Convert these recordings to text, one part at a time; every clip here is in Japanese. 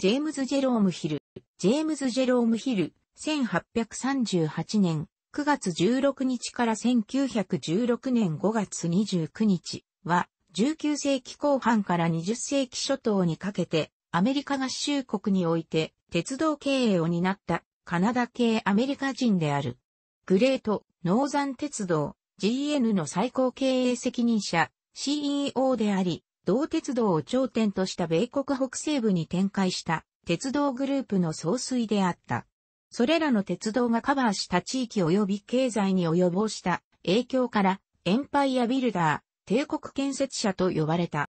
ジェームズ・ジェローム・ヒル、ジェームズ・ジェローム・ヒル、1838年9月16日から1916年5月29日は、19世紀後半から20世紀初頭にかけて、アメリカ合衆国において、鉄道経営を担った、カナダ系アメリカ人である。グレート、ノーザン鉄道、GN の最高経営責任者、CEO であり、同鉄道を頂点とした米国北西部に展開した鉄道グループの総帥であった。それらの鉄道がカバーした地域及び経済に及ぼした影響からエンパイアビルダー、帝国建設者と呼ばれた。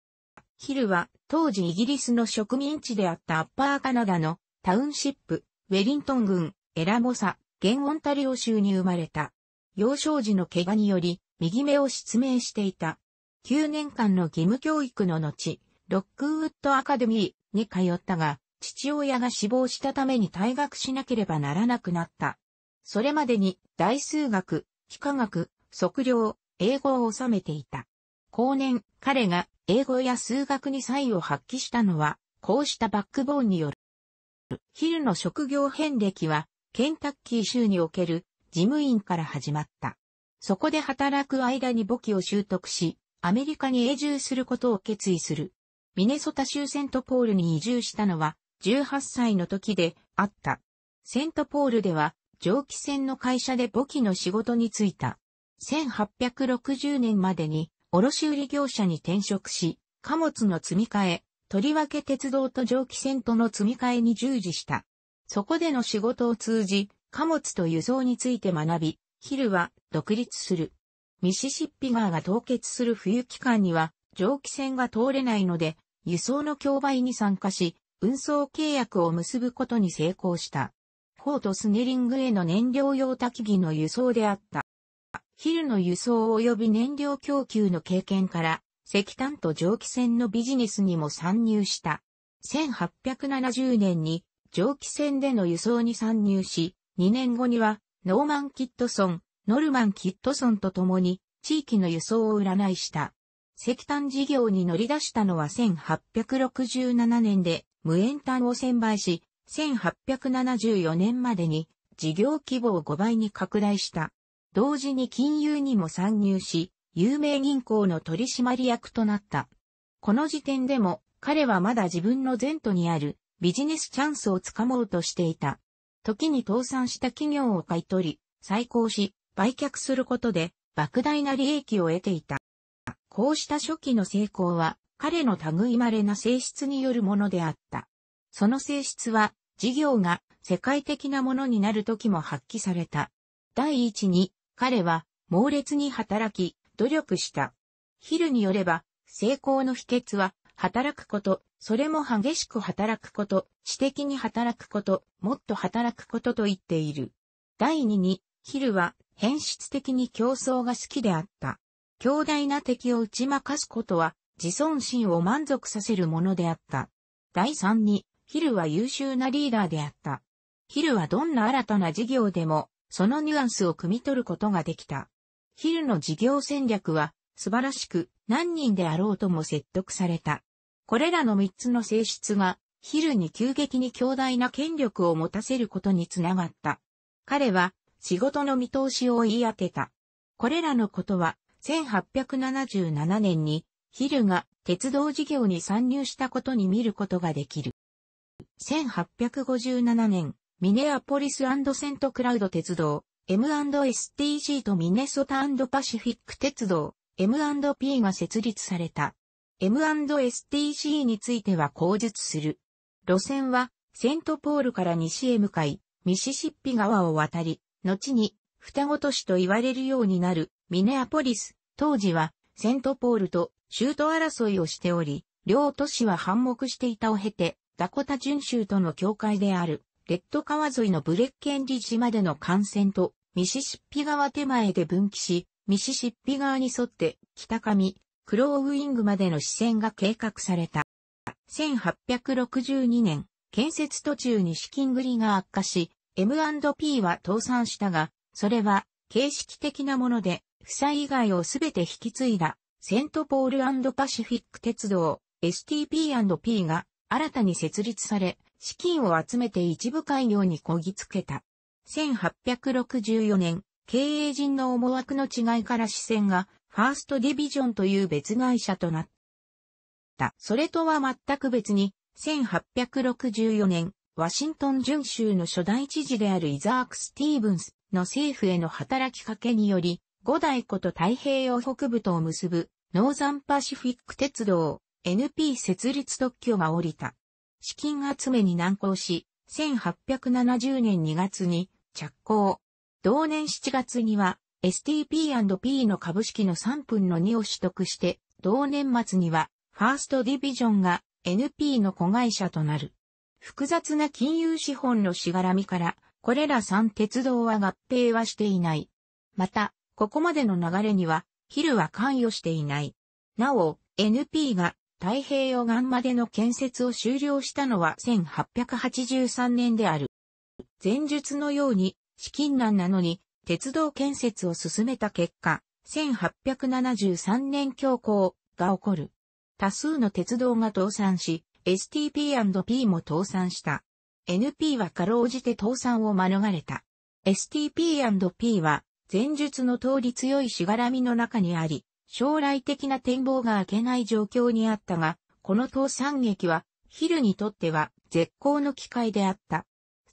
ヒルは当時イギリスの植民地であったアッパーカナダのタウンシップ、ウェリントン郡、エラモサ、現オンタリオ州に生まれた。幼少時の怪我により右目を失明していた。9年間の義務教育の後、ロックウッドアカデミーに通ったが、父親が死亡したために退学しなければならなくなった。それまでに大数学、幾何学、測量、英語を収めていた。後年、彼が英語や数学に才を発揮したのは、こうしたバックボーンによる。ヒルの職業遍歴は、ケンタッキー州における事務員から始まった。そこで働く間に簿記を習得し、アメリカに永住することを決意する。ミネソタ州セントポールに移住したのは18歳の時であった。セントポールでは蒸気船の会社で簿記の仕事に就いた。1860年までに卸売業者に転職し、貨物の積み替え、とりわけ鉄道と蒸気船との積み替えに従事した。そこでの仕事を通じ、貨物と輸送について学び、ヒルは独立する。ミシシッピ川が凍結する冬期間には蒸気船が通れないので、輸送の競売に参加し、運送契約を結ぶことに成功した。フォートスネリングへの燃料用焚木の輸送であった。ヒルの輸送及び燃料供給の経験から、石炭と蒸気船のビジネスにも参入した。1870年に蒸気船での輸送に参入し、2年後にはノーマン・キッドソン、ノルマン・キットソンと共に地域の輸送を占いした。石炭事業に乗り出したのは1867年で無塩炭を1000売し、1874年までに事業規模を5倍に拡大した。同時に金融にも参入し、有名銀行の取締役となった。この時点でも彼はまだ自分の前途にあるビジネスチャンスをつかもうとしていた。時に倒産した企業を買い取り、再興し、売却することで、莫大な利益を得ていた。こうした初期の成功は、彼の類稀な性質によるものであった。その性質は、事業が世界的なものになる時も発揮された。第一に、彼は猛烈に働き、努力した。ヒルによれば、成功の秘訣は、働くこと、それも激しく働くこと、知的に働くこと、もっと働くことと言っている。第二に、ヒルは変質的に競争が好きであった。強大な敵を打ち負かすことは自尊心を満足させるものであった。第3に、ヒルは優秀なリーダーであった。ヒルはどんな新たな事業でも、そのニュアンスを汲み取ることができた。ヒルの事業戦略は、素晴らしく、何人であろうとも説得された。これらの3つの性質が、ヒルに急激に強大な権力を持たせることにつながった。彼は、仕事の見通しを言い当てた。これらのことは、1877年に、ヒルが鉄道事業に参入したことに見ることができる。1857年、ミネアポリスセントクラウド鉄道、M&STG とミネソタパシフィック鉄道、M&P が設立された。M&STG については口述する。路線は、セントポールから西へ向かい、ミシシッピ川を渡り、後に双子都市と言われるようになるミネアポリス、当時はセントポールと州都争いをしており、両都市は反目していたを経て、ダコタ準州との境界である、レッド川沿いのブレッケンリ地までの幹線と、ミシシッピ川手前で分岐し、ミシシッピ川に沿って、北上、クローウィングまでの支線が計画された。1862年、建設途中に資金繰りが悪化し、M&P は倒産したが、それは形式的なもので、負債以外をすべて引き継いだ、セントポールパシフィック鉄道、STP&P が新たに設立され、資金を集めて一部開業にこぎつけた。1864年、経営陣の思惑の違いから視線が、ファーストディビジョンという別会社となった。それとは全く別に、1864年、ワシントン準州の初代知事であるイザーク・スティーブンスの政府への働きかけにより、五大湖と太平洋北部とを結ぶ、ノーザンパシフィック鉄道、NP 設立特許が降りた。資金集めに難航し、1870年2月に着工。同年7月には STP&P の株式の3分の2を取得して、同年末にはファーストディビジョンが NP の子会社となる。複雑な金融資本のしがらみから、これら三鉄道は合併はしていない。また、ここまでの流れには、ヒルは関与していない。なお、NP が太平洋岸までの建設を終了したのは1883年である。前述のように、資金難なのに、鉄道建設を進めた結果、1873年強行が起こる。多数の鉄道が倒産し、STP&P も倒産した。NP はかろうじて倒産を免れた。STP&P は前述の通り強いしがらみの中にあり、将来的な展望が開けない状況にあったが、この倒産劇はヒルにとっては絶好の機会であった。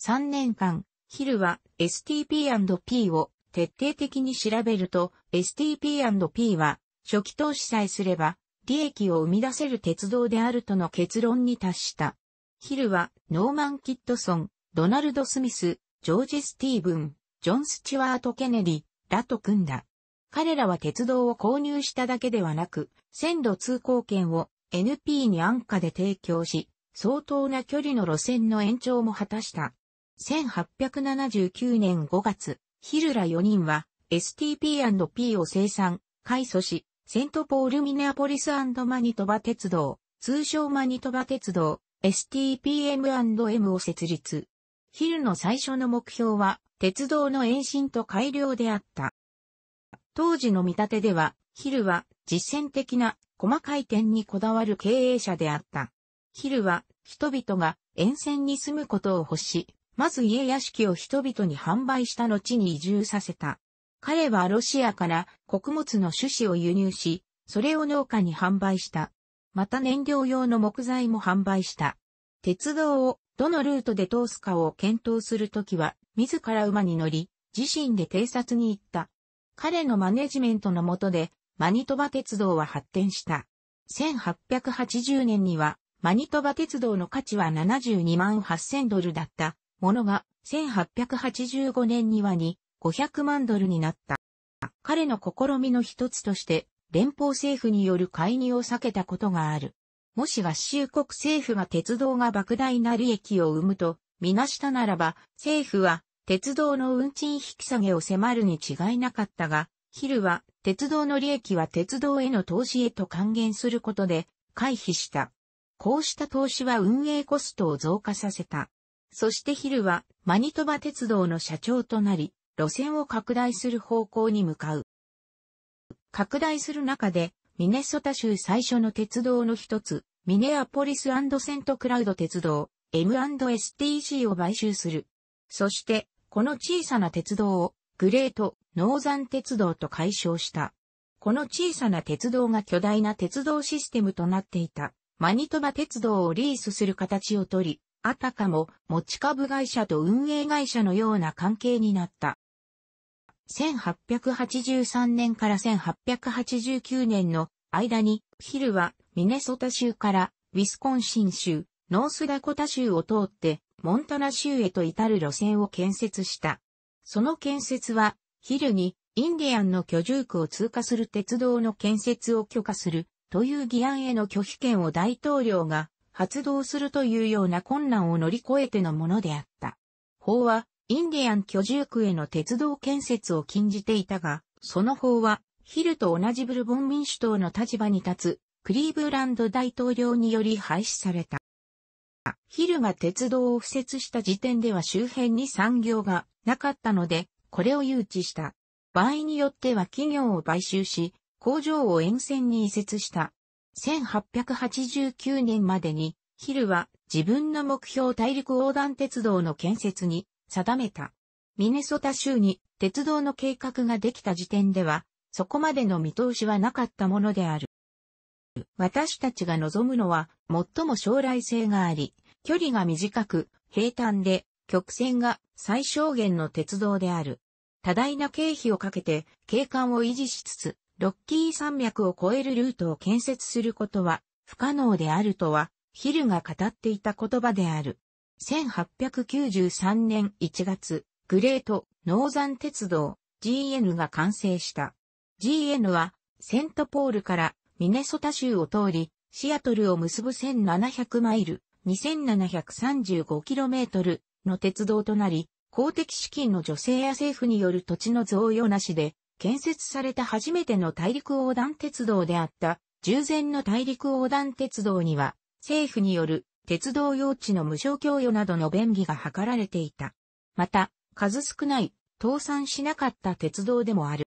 3年間、ヒルは STP&P を徹底的に調べると、STP&P は初期投資さえすれば利益を生み出せる鉄道であるとの結論に達した。ヒルは、ノーマン・キッドソン、ドナルド・スミス、ジョージ・スティーブン、ジョン・スチュワート・ケネディ、らと組んだ。彼らは鉄道を購入しただけではなく、線路通行券を NP に安価で提供し、相当な距離の路線の延長も果たした。1879年5月、ヒルら4人は STP&P を生産、改組し、セントポールミネアポリスマニトバ鉄道、通称マニトバ鉄道、STPM&M を設立。ヒルの最初の目標は、鉄道の延伸と改良であった。当時の見立てでは、ヒルは実践的な細かい点にこだわる経営者であった。ヒルは人々が沿線に住むことを欲し、まず家屋敷を人々に販売した後に移住させた。彼はロシアから穀物の種子を輸入し、それを農家に販売した。また燃料用の木材も販売した。鉄道をどのルートで通すかを検討するときは、自ら馬に乗り、自身で偵察に行った。彼のマネジメントの下で、マニトバ鉄道は発展した。1880年には、マニトバ鉄道の価値は72万8000ドルだったものが、1885年には2 500万ドルになった。彼の試みの一つとして、連邦政府による介入を避けたことがある。もし合衆国政府が鉄道が莫大な利益を生むと、みなしたならば、政府は鉄道の運賃引き下げを迫るに違いなかったが、ヒルは鉄道の利益は鉄道への投資へと還元することで回避した。こうした投資は運営コストを増加させた。そしてヒルはマニトバ鉄道の社長となり、路線を拡大する方向に向かう。拡大する中で、ミネソタ州最初の鉄道の一つ、ミネアポリスセントクラウド鉄道、M&STC を買収する。そして、この小さな鉄道を、グレート、ノーザン鉄道と解消した。この小さな鉄道が巨大な鉄道システムとなっていた、マニトバ鉄道をリースする形をとり、あたかも持ち株会社と運営会社のような関係になった。1883年から1889年の間に、ヒルはミネソタ州からウィスコンシン州、ノースダコタ州を通ってモンタナ州へと至る路線を建設した。その建設は、ヒルにインディアンの居住区を通過する鉄道の建設を許可するという議案への拒否権を大統領が発動するというような困難を乗り越えてのものであった。法はインディアン居住区への鉄道建設を禁じていたが、その法は、ヒルと同じブルボン民主党の立場に立つ、クリーブランド大統領により廃止された。ヒルが鉄道を敷設した時点では周辺に産業がなかったので、これを誘致した。場合によっては企業を買収し、工場を沿線に移設した。1889年までに、ヒルは自分の目標大陸横断鉄道の建設に定めた。ミネソタ州に鉄道の計画ができた時点では、そこまでの見通しはなかったものである。私たちが望むのは、最も将来性があり、距離が短く、平坦で、曲線が最小限の鉄道である。多大な経費をかけて、景観を維持しつつ、ロッキー山脈を越えるルートを建設することは、不可能であるとは、ヒルが語っていた言葉である。1893年1月、グレート、ノーザン鉄道、GN が完成した。GN は、セントポールからミネソタ州を通り、シアトルを結ぶ1700マイル、2 7 3 5トルの鉄道となり、公的資金の女性や政府による土地の贈与なしで、建設された初めての大陸横断鉄道であった、従前の大陸横断鉄道には、政府による鉄道用地の無償供与などの便宜が図られていた。また、数少ない倒産しなかった鉄道でもある。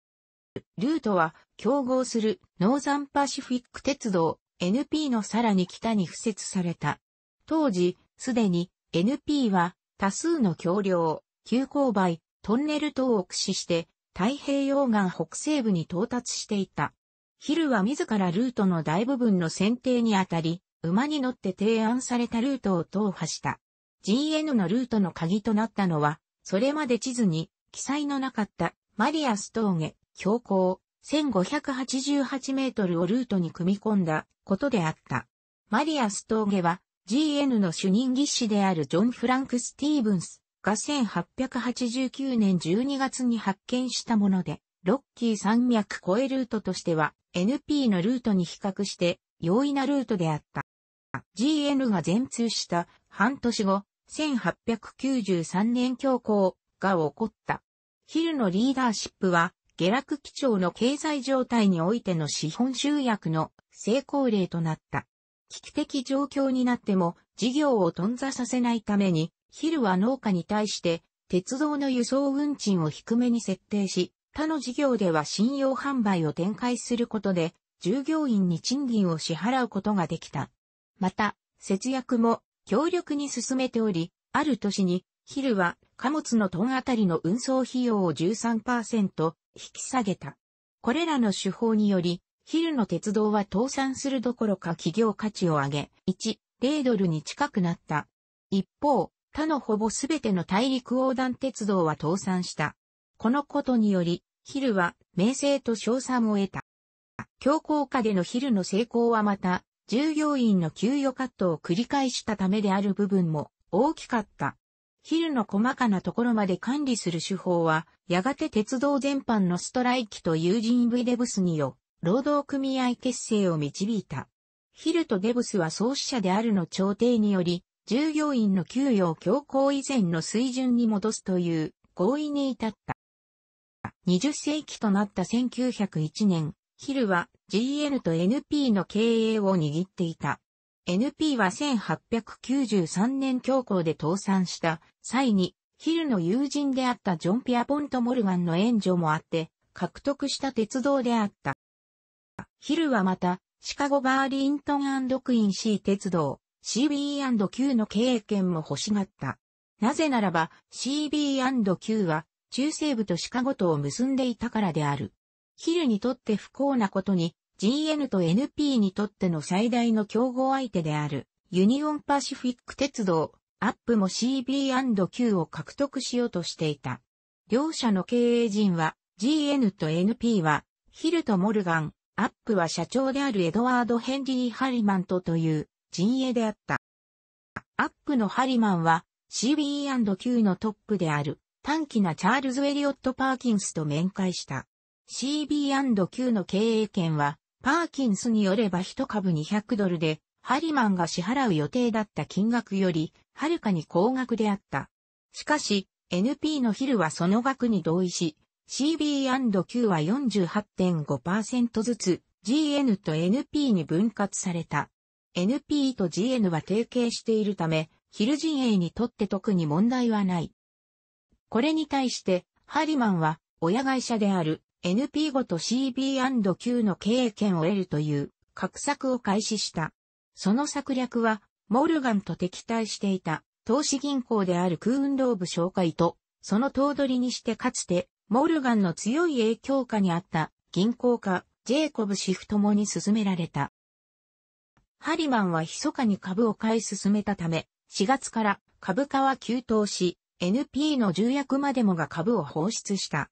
ルートは競合するノーザンパシフィック鉄道 NP のさらに北に付設された。当時、すでに NP は多数の橋梁、急勾配、トンネル等を駆使して太平洋岸北西部に到達していた。ヒルは自らルートの大部分の選定にあたり、馬に乗って提案されたルートを踏破した。GN のルートの鍵となったのは、それまで地図に記載のなかったマリアス峠、標高1588メートルをルートに組み込んだことであった。マリアス峠は GN の主任技師であるジョン・フランク・スティーブンスが1889年12月に発見したもので、ロッキー山脈越えルートとしては NP のルートに比較して容易なルートであった。GN が全通した半年後、1893年恐慌が起こった。ヒルのリーダーシップは、下落基調の経済状態においての資本集約の成功例となった。危機的状況になっても事業を頓挫させないために、ヒルは農家に対して鉄道の輸送運賃を低めに設定し、他の事業では信用販売を展開することで、従業員に賃金を支払うことができた。また、節約も強力に進めており、ある年に、ヒルは貨物のトンあたりの運送費用を13%引き下げた。これらの手法により、ヒルの鉄道は倒産するどころか企業価値を上げ、1、0ドルに近くなった。一方、他のほぼすべての大陸横断鉄道は倒産した。このことにより、ヒルは名声と賞賛を得た。強硬化での昼の成功はまた、従業員の給与カットを繰り返したためである部分も大きかった。ヒルの細かなところまで管理する手法は、やがて鉄道全般のストライキと友人 V デブスによ、労働組合結成を導いた。ヒルとデブスは創始者であるの調停により、従業員の給与を強行以前の水準に戻すという合意に至った。20世紀となった1901年、ヒルは GN と NP の経営を握っていた。NP は1893年教皇で倒産した際に、ヒルの友人であったジョン・ピアポント・モルガンの援助もあって、獲得した鉄道であった。ヒルはまた、シカゴ・バーリントンクイーン C 鉄道、CB&Q の経営権も欲しがった。なぜならば、CB&Q は、中西部とシカゴとを結んでいたからである。ヒルにとって不幸なことに、GN と NP にとっての最大の競合相手である、ユニオンパシフィック鉄道、アップも CB&Q を獲得しようとしていた。両社の経営陣は、GN と NP は、ヒルとモルガン、アップは社長であるエドワード・ヘンリー・ハリマンとという陣営であった。アップのハリマンは CB&Q のトップである短期なチャールズ・エリオット・パーキンスと面会した。CB&Q の経営権は、パーキンスによれば1株200ドルで、ハリマンが支払う予定だった金額より、はるかに高額であった。しかし、NP のヒルはその額に同意し、CB&Q は48.5%ずつ GN と NP に分割された。NP と GN は提携しているため、ヒル陣営にとって特に問題はない。これに対して、ハリマンは親会社である NP5 と CB&Q の経営権を得るという画策を開始した。その策略は、モルガンと敵対していた投資銀行である空運動部紹介と、その頭取りにしてかつて、モルガンの強い影響下にあった銀行家、ジェイコブシフともに進められた。ハリマンは密かに株を買い進めたため、4月から株価は急騰し、NP の重役までもが株を放出した。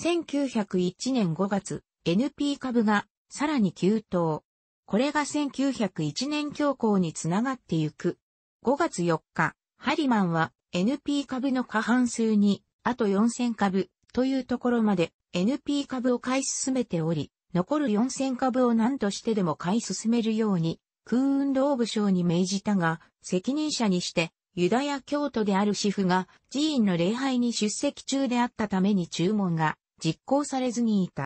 1901年5月、NP 株がさらに急騰。これが1901年恐慌につながってゆく。5月4日、ハリマンは NP 株の過半数に、あと4000株というところまで NP 株を買い進めており、残る4000株を何としてでも買い進めるように、空運動部省に命じたが、責任者にして、ユダヤ教徒であるシフが寺院の礼拝に出席中であったために注文が実行されずにいた。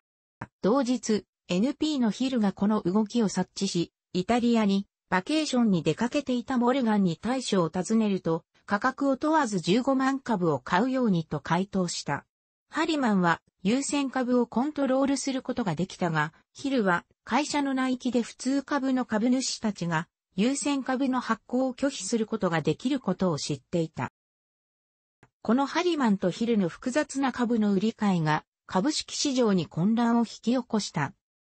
同日、NP のヒルがこの動きを察知し、イタリアにバケーションに出かけていたモルガンに対処を尋ねると、価格を問わず15万株を買うようにと回答した。ハリマンは優先株をコントロールすることができたが、ヒルは会社の内規で普通株の株主たちが優先株の発行を拒否することができることを知っていた。このハリマンとヒルの複雑な株の売り買いが株式市場に混乱を引き起こした。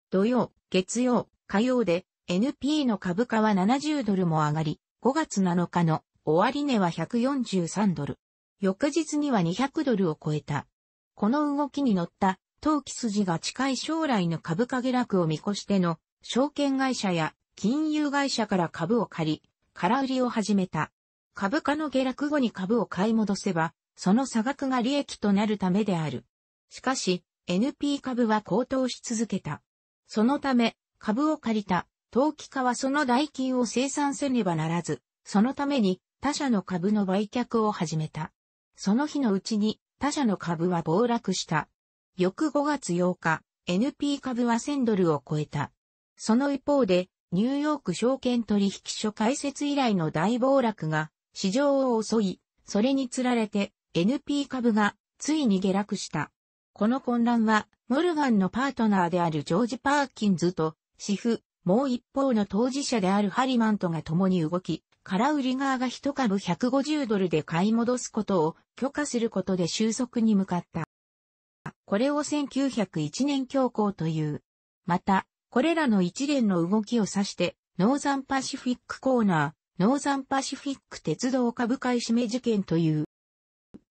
土曜、月曜、火曜で NP の株価は70ドルも上がり、5月7日の終値は143ドル。翌日には200ドルを超えた。この動きに乗った投機筋が近い将来の株価下落を見越しての証券会社や金融会社から株を借り、空売りを始めた。株価の下落後に株を買い戻せば、その差額が利益となるためである。しかし、NP 株は高騰し続けた。そのため、株を借りた、投機家はその代金を生産せねばならず、そのために他社の株の売却を始めた。その日のうちに他社の株は暴落した。翌5月8日、NP 株は1000ドルを超えた。その一方で、ニューヨーク証券取引所開設以来の大暴落が市場を襲い、それにつられて NP 株がついに下落した。この混乱は、モルガンのパートナーであるジョージ・パーキンズと、シフ、もう一方の当事者であるハリマンとが共に動き、空売り側が一株150ドルで買い戻すことを許可することで収束に向かった。これを1901年強行という。また、これらの一連の動きを指して、ノーザンパシフィックコーナー、ノーザンパシフィック鉄道株買い占め事件という。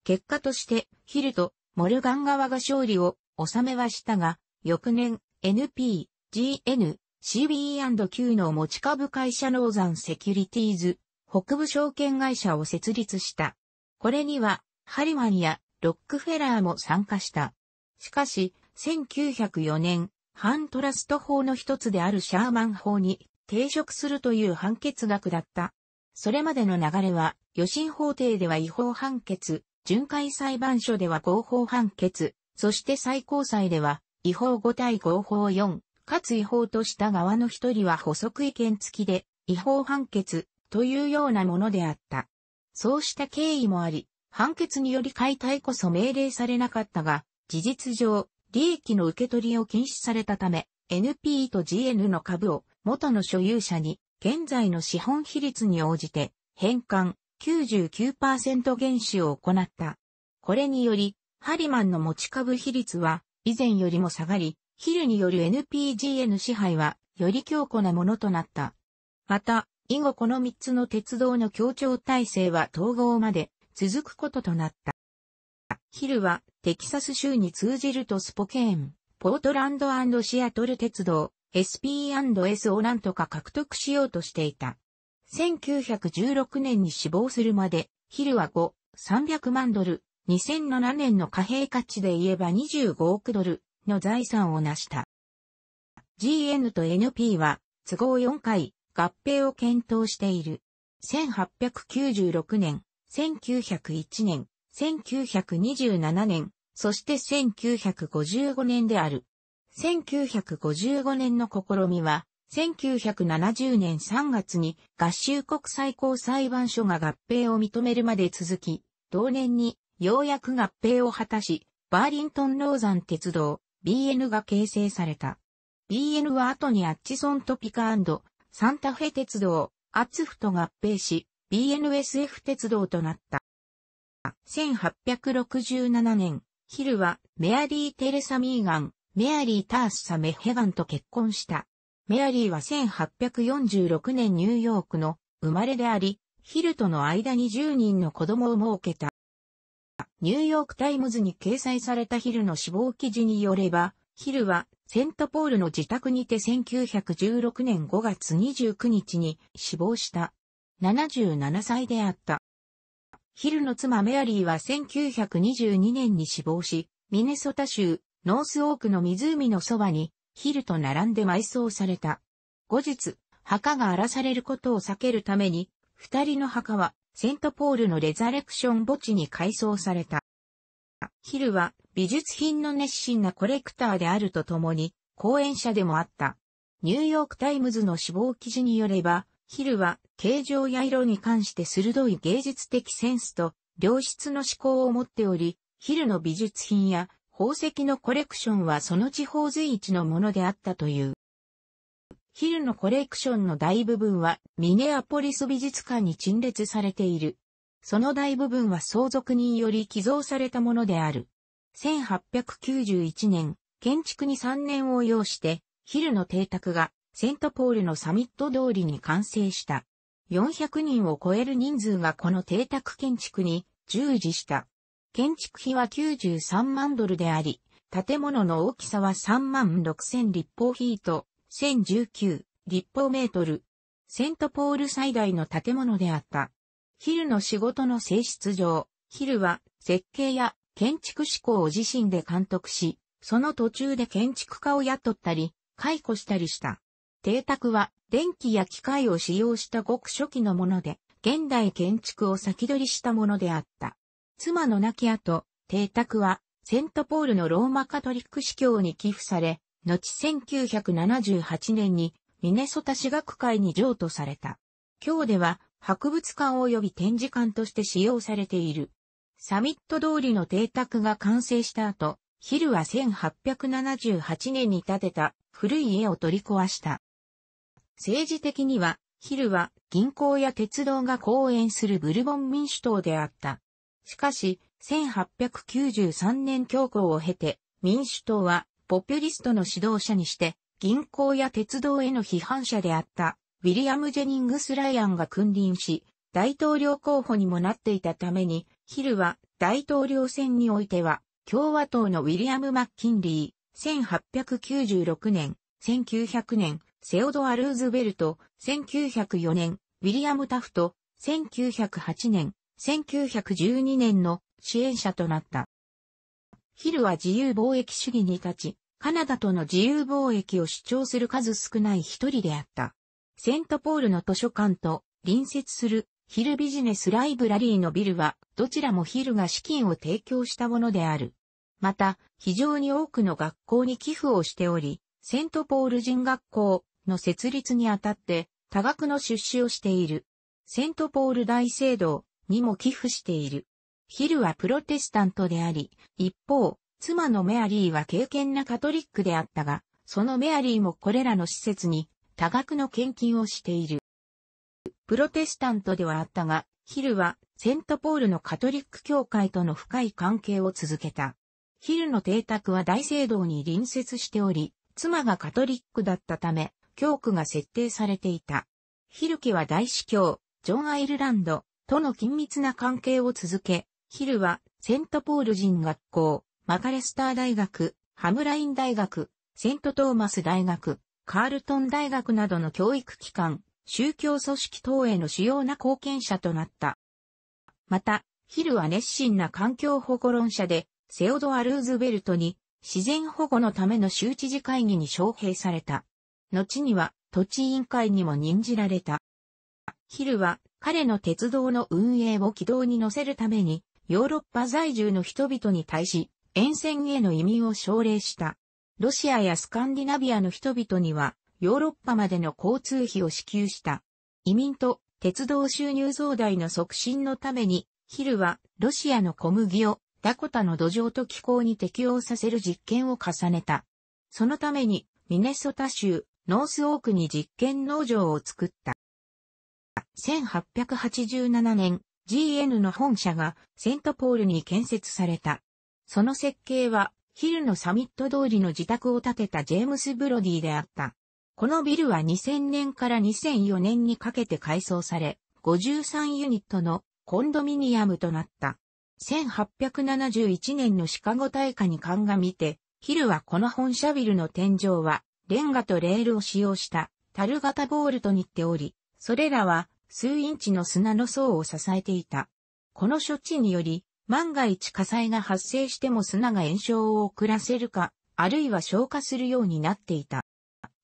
結果として、ヒルとモルガン側が勝利を収めはしたが、翌年、NP、GN、c b q の持ち株会社ノーザンセキュリティーズ、北部証券会社を設立した。これには、ハリマンやロックフェラーも参加した。しかし、1904年、反トラスト法の一つであるシャーマン法に抵触するという判決額だった。それまでの流れは、予審法廷では違法判決、巡回裁判所では合法判決、そして最高裁では、違法5対合法4、かつ違法とした側の一人は補足意見付きで、違法判決、というようなものであった。そうした経緯もあり、判決により解体こそ命令されなかったが、事実上、利益の受け取りを禁止されたため、NP と GN の株を元の所有者に、現在の資本比率に応じて、返還、99%減資を行った。これにより、ハリマンの持ち株比率は以前よりも下がり、ヒルによる NPGN 支配はより強固なものとなった。また、以後この3つの鉄道の協調体制は統合まで続くこととなった。ヒルはテキサス州に通じるとスポケーン、ポートランドシアトル鉄道、SP&S をなんとか獲得しようとしていた。1916年に死亡するまで、ヒルは5、300万ドル、2007年の貨幣価値で言えば25億ドルの財産を成した。GN と NP は都合4回合併を検討している。1896年、1901年、1927年、そして1955年である。1955年の試みは1970年3月に合衆国最高裁判所が合併を認めるまで続き、同年にようやく合併を果たし、バーリントン・ローザン鉄道 BN が形成された。BN は後にアッチソン・トピカサンタフェ鉄道、アツフと合併し、BNSF 鉄道となった。1867年、ヒルはメアリー・テレサ・ミーガン、メアリー・タースサ・メヘガンと結婚した。メアリーは1846年ニューヨークの生まれであり、ヒルとの間に10人の子供を設けた。ニューヨークタイムズに掲載されたヒルの死亡記事によれば、ヒルはセントポールの自宅にて1916年5月29日に死亡した。77歳であった。ヒルの妻メアリーは1922年に死亡し、ミネソタ州ノースオークの湖のそばにヒルと並んで埋葬された。後日、墓が荒らされることを避けるために、二人の墓はセントポールのレザレクション墓地に改装された。ヒルは美術品の熱心なコレクターであるとともに、講演者でもあった。ニューヨークタイムズの死亡記事によれば、ヒルは形状や色に関して鋭い芸術的センスと良質の思考を持っており、ヒルの美術品や宝石のコレクションはその地方随一のものであったという。ヒルのコレクションの大部分はミネアポリス美術館に陳列されている。その大部分は相続人より寄贈されたものである。1891年、建築に3年を要して、ヒルの邸宅がセントポールのサミット通りに完成した。400人を超える人数がこの邸宅建築に従事した。建築費は93万ドルであり、建物の大きさは3万6000立方フィート、1019立方メートル。セントポール最大の建物であった。ヒルの仕事の性質上、ヒルは設計や建築志向を自身で監督し、その途中で建築家を雇ったり、解雇したりした。邸宅は電気や機械を使用したごく初期のもので、現代建築を先取りしたものであった。妻の亡き後、邸宅は、セントポールのローマカトリック司教に寄付され、後1978年にミネソタ市学会に譲渡された。今日では博物館及び展示館として使用されている。サミット通りの邸宅が完成した後、ヒルは1878年に建てた古い家を取り壊した。政治的には、ヒルは銀行や鉄道が講演するブルボン民主党であった。しかし、1893年恐慌を経て、民主党は、ポピュリストの指導者にして、銀行や鉄道への批判者であった、ウィリアム・ジェニングス・ライアンが君臨し、大統領候補にもなっていたために、ヒルは大統領選においては、共和党のウィリアム・マッキンリー、1896年、1900年、セオドア・ルーズベルト、1904年、ウィリアム・タフト、1908年、1912年の支援者となった。ヒルは自由貿易主義に立ち、カナダとの自由貿易を主張する数少ない一人であった。セントポールの図書館と隣接するヒルビジネスライブラリーのビルはどちらもヒルが資金を提供したものである。また、非常に多くの学校に寄付をしており、セントポール人学校の設立にあたって多額の出資をしている。セントポール大聖堂、にも寄付している。ヒルはプロテスタントであり、一方、妻のメアリーは敬虔なカトリックであったが、そのメアリーもこれらの施設に多額の献金をしている。プロテスタントではあったが、ヒルはセントポールのカトリック教会との深い関係を続けた。ヒルの邸宅は大聖堂に隣接しており、妻がカトリックだったため、教区が設定されていた。ヒル家は大司教、ジョン・アイルランド、との緊密な関係を続け、ヒルはセントポール人学校、マカレスター大学、ハムライン大学、セントトーマス大学、カールトン大学などの教育機関、宗教組織等への主要な貢献者となった。また、ヒルは熱心な環境保護論者で、セオドア・ルーズベルトに自然保護のための州知事会議に招聘された。後には土地委員会にも任じられた。ヒルは彼の鉄道の運営を軌道に乗せるために、ヨーロッパ在住の人々に対し、沿線への移民を奨励した。ロシアやスカンディナビアの人々には、ヨーロッパまでの交通費を支給した。移民と鉄道収入増大の促進のために、ヒルはロシアの小麦をダコタの土壌と気候に適応させる実験を重ねた。そのためにミネソタ州ノースオークに実験農場を作った。1887年、GN の本社がセントポールに建設された。その設計は、ヒルのサミット通りの自宅を建てたジェームス・ブロディであった。このビルは2000年から2004年にかけて改装され、53ユニットのコンドミニアムとなった。1871年のシカゴ大火に鑑みて、ヒルはこの本社ビルの天井は、レンガとレールを使用した、樽型ボールとにっており、それらは数インチの砂の層を支えていた。この処置により、万が一火災が発生しても砂が炎症を遅らせるか、あるいは消化するようになっていた。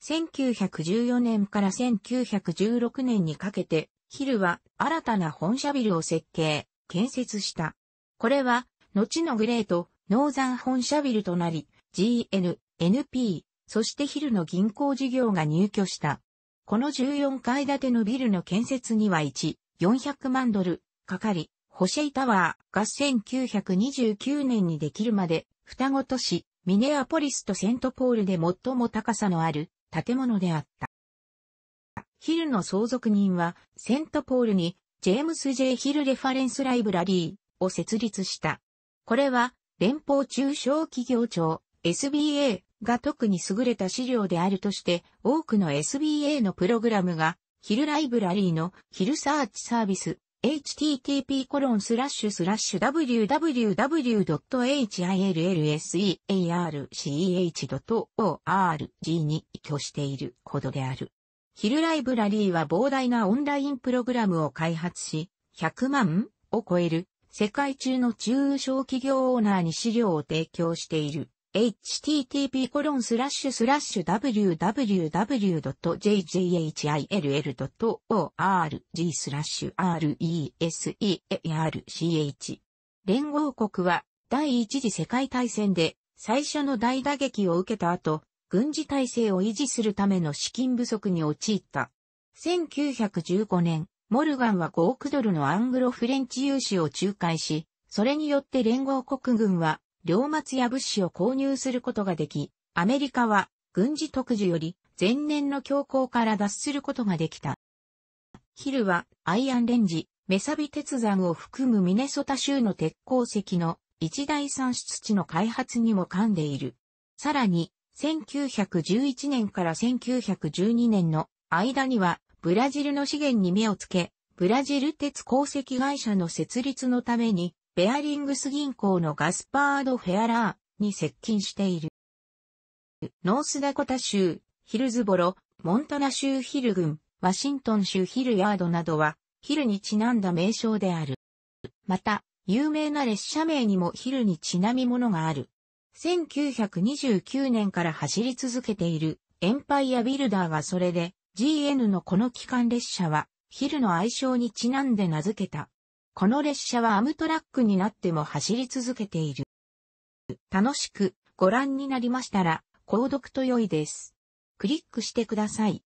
1914年から1916年にかけて、ヒルは新たな本社ビルを設計、建設した。これは、後のグレート、ノーザン本社ビルとなり、GN、NP、そしてヒルの銀行事業が入居した。この14階建てのビルの建設には1、400万ドル、かかり、ホシェイタワーが1929年にできるまで、双子都市、ミネアポリスとセントポールで最も高さのある建物であった。ヒルの相続人は、セントポールに、ジェームス・ J・ ヒルレファレンス・ライブラリーを設立した。これは、連邦中小企業庁、SBA が特に優れた資料であるとして、多くの SBA のプログラムが、ヒルライブラリーのヒルサーチサービス、http://www.hillsearch.org に依拠しているほどである。ヒルライブラリーは膨大なオンラインプログラムを開発し、100万を超える世界中の中小企業オーナーに資料を提供している。http://www.jjhill.org スラッシュ research 連合国は第一次世界大戦で最初の大打撃を受けた後、軍事体制を維持するための資金不足に陥った。1915年、モルガンは5億ドルのアングロフレンチ融資を仲介し、それによって連合国軍は両末や物資を購入することができ、アメリカは軍事特需より前年の強行から脱することができた。ヒルはアイアンレンジ、メサビ鉄山を含むミネソタ州の鉄鉱石の一大産出地の開発にも噛んでいる。さらに、1911年から1912年の間には、ブラジルの資源に目をつけ、ブラジル鉄鉱石会社の設立のために、ベアリングス銀行のガスパード・フェアラーに接近している。ノースダコタ州、ヒルズボロ、モンタナ州ヒル郡、ワシントン州ヒルヤードなどは、ヒルにちなんだ名称である。また、有名な列車名にもヒルにちなみものがある。1929年から走り続けているエンパイアビルダーがそれで GN のこの機関列車はヒルの愛称にちなんで名付けた。この列車はアムトラックになっても走り続けている。楽しくご覧になりましたら、購読と良いです。クリックしてください。